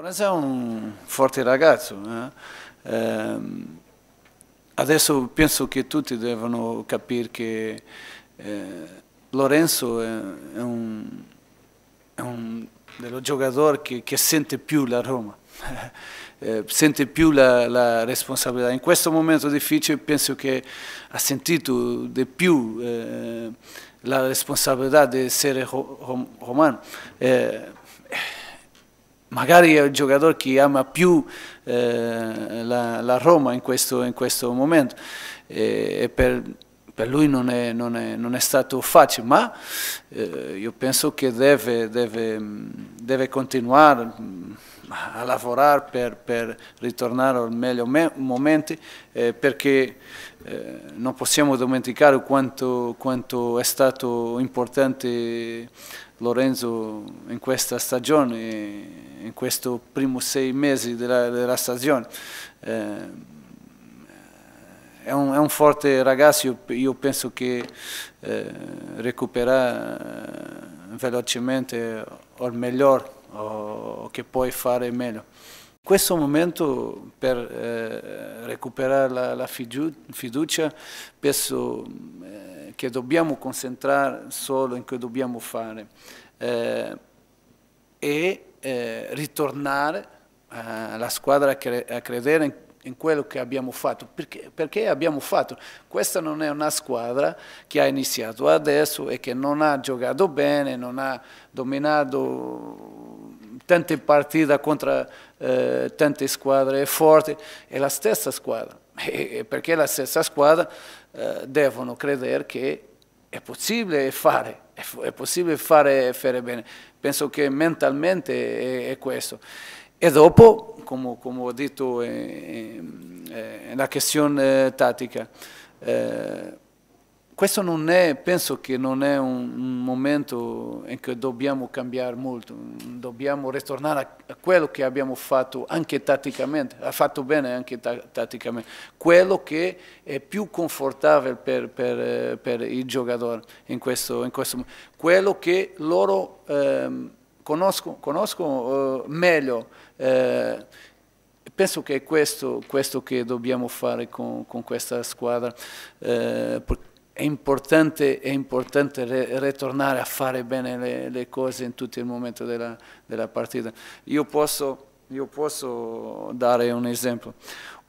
Lorenzo è un forte ragazzo, eh? Eh, adesso penso che tutti devono capire che eh, Lorenzo è, è un, è un giocatore che, che, sente più la Roma, eh, sente più la, la, responsabilità. In questo momento difficile penso che ha sentito di più eh, la responsabilità di essere rom romano eh, magari è il giocatore che ama più eh, la, la, Roma in questo, in questo momento e, e per, per, lui non è, non, è, non è, stato facile, ma eh, io penso che deve, deve, deve continuare mm, a lavorare per, per ritornare al meglio me, momento eh, perché eh, non possiamo dimenticare quanto, quanto è stato importante Lorenzo in questa stagione, in questi primi sei mesi della, della stagione. Eh, è, un, è un, forte ragazzo, io, io penso che eh, recupererà eh, velocemente o il miglior o che puoi fare meglio. In Questo momento per eh, recuperare la, la fiducia, penso che dobbiamo concentrare solo in che dobbiamo fare eh, e eh, ritornare alla eh, squadra a, cre a credere in, in, quello che abbiamo fatto, perché, perché, abbiamo fatto. Questa non è una squadra che ha iniziato adesso e che non ha giocato bene, non ha dominato tante partite contro eh, tante squadre forti, è la stessa squadra e perché la stessa squadra eh, devono credere che è possibile fare, è, è possibile fare, fare, bene. Penso che mentalmente è, è questo. E dopo, come, come ho detto, è, eh, la questione tattica. Eh, questo non è, penso che non è un, un, momento in cui dobbiamo cambiare molto, dobbiamo ritornare a, a quello che abbiamo fatto anche tatticamente, ha fatto bene anche ta tatticamente, quello che è più confortabile per, per, eh, per il giocatore in questo, in questo, momento, quello che loro eh, conoscono, conoscono eh, meglio. Eh, penso che è questo, questo, che dobbiamo fare con, con questa squadra. Eh, è importante, è importante re, ritornare a fare bene le, le, cose in tutto il momento della, della partita. Io posso, io posso, dare un esempio.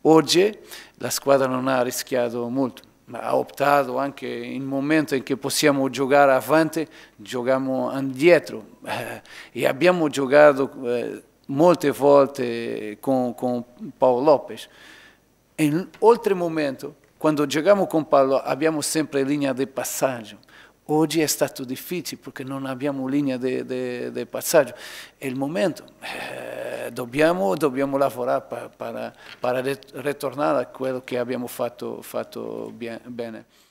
Oggi la squadra non ha rischiato molto, ma ha optato anche in momento in cui possiamo giocare avanti, giochiamo indietro eh, e abbiamo giocato eh, molte volte con, con Paolo Lopez. In oltre momento quando giochiamo con Paolo abbiamo sempre linea di passaggio. Oggi è stato difficile perché non abbiamo linea di passaggio. È il momento. Eh, dobbiamo, dobbiamo, lavorare per, per ritornare a quello che abbiamo fatto, fatto bien, bene.